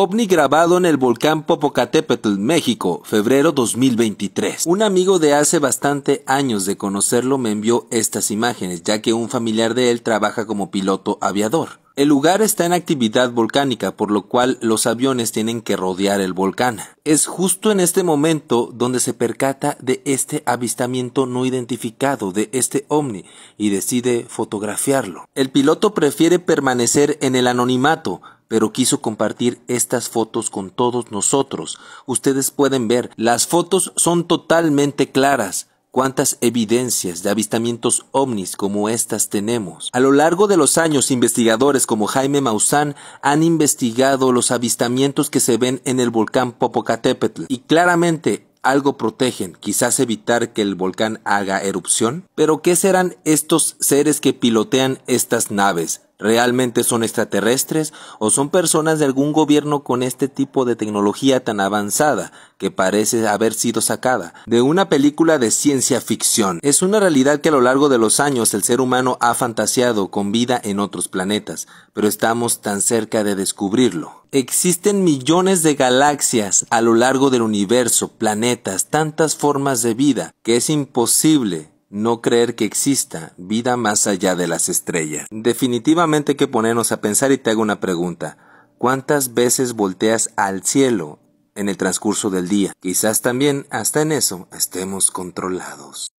OVNI grabado en el volcán Popocatépetl, México, febrero 2023. Un amigo de hace bastante años de conocerlo me envió estas imágenes, ya que un familiar de él trabaja como piloto aviador. El lugar está en actividad volcánica, por lo cual los aviones tienen que rodear el volcán. Es justo en este momento donde se percata de este avistamiento no identificado de este ovni y decide fotografiarlo. El piloto prefiere permanecer en el anonimato, pero quiso compartir estas fotos con todos nosotros. Ustedes pueden ver, las fotos son totalmente claras. ¿Cuántas evidencias de avistamientos ovnis como estas tenemos? A lo largo de los años, investigadores como Jaime Maussan han investigado los avistamientos que se ven en el volcán Popocatépetl y claramente algo protegen, quizás evitar que el volcán haga erupción. Pero ¿qué serán estos seres que pilotean estas naves? ¿Realmente son extraterrestres o son personas de algún gobierno con este tipo de tecnología tan avanzada que parece haber sido sacada de una película de ciencia ficción? Es una realidad que a lo largo de los años el ser humano ha fantaseado con vida en otros planetas, pero estamos tan cerca de descubrirlo. Existen millones de galaxias a lo largo del universo, planetas, tantas formas de vida, que es imposible no creer que exista vida más allá de las estrellas. Definitivamente hay que ponernos a pensar y te hago una pregunta. ¿Cuántas veces volteas al cielo en el transcurso del día? Quizás también hasta en eso estemos controlados.